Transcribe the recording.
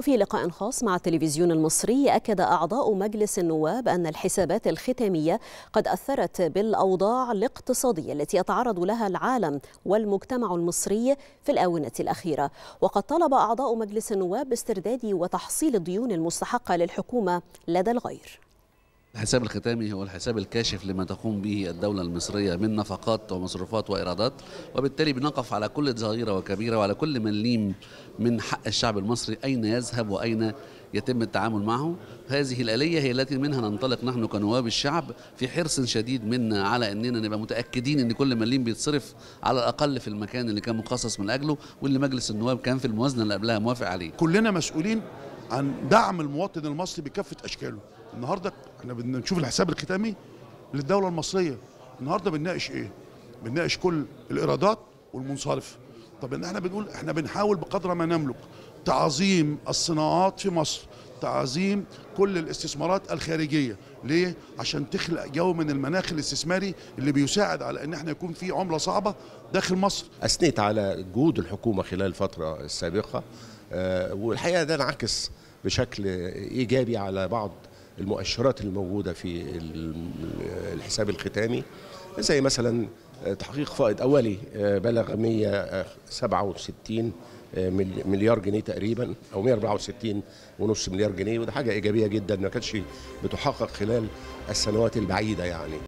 وفي لقاء خاص مع التلفزيون المصري أكد أعضاء مجلس النواب أن الحسابات الختامية قد أثرت بالأوضاع الاقتصادية التي يتعرض لها العالم والمجتمع المصري في الآونة الأخيرة وقد طلب أعضاء مجلس النواب استرداد وتحصيل الديون المستحقة للحكومة لدى الغير الحساب الختامي هو الحساب الكاشف لما تقوم به الدولة المصرية من نفقات ومصروفات وإيرادات وبالتالي بنقف على كل صغيرة وكبيرة وعلى كل مليم من حق الشعب المصري أين يذهب وأين يتم التعامل معه هذه الآلية هي التي منها ننطلق نحن كنواب الشعب في حرص شديد منا على أننا نبقى متأكدين أن كل مليم بيتصرف على الأقل في المكان اللي كان مخصص من أجله واللي مجلس النواب كان في الموازنة اللي قبلها موافق عليه كلنا مسؤولين عن دعم المواطن المصري بكافة أشكاله النهارده احنا بدنا نشوف الحساب الختامي للدوله المصريه النهارده بنناقش ايه بنناقش كل الايرادات والمنصرف طب ان احنا بنقول احنا بنحاول بقدر ما نملك تعظيم الصناعات في مصر تعظيم كل الاستثمارات الخارجيه ليه عشان تخلق جو من المناخ الاستثماري اللي بيساعد على ان احنا يكون في عمله صعبه داخل مصر اثنيت على جهود الحكومه خلال الفتره السابقه آه، والحقيقه ده انعكس بشكل ايجابي على بعض المؤشرات الموجودة في الحساب الختامي زي مثلا تحقيق فائض أولي آه، بلغ 167 آه، مليار جنيه تقريبا او 164 ونص مليار جنيه وده حاجه ايجابيه جدا ما كانتش بتحقق خلال السنوات البعيده يعني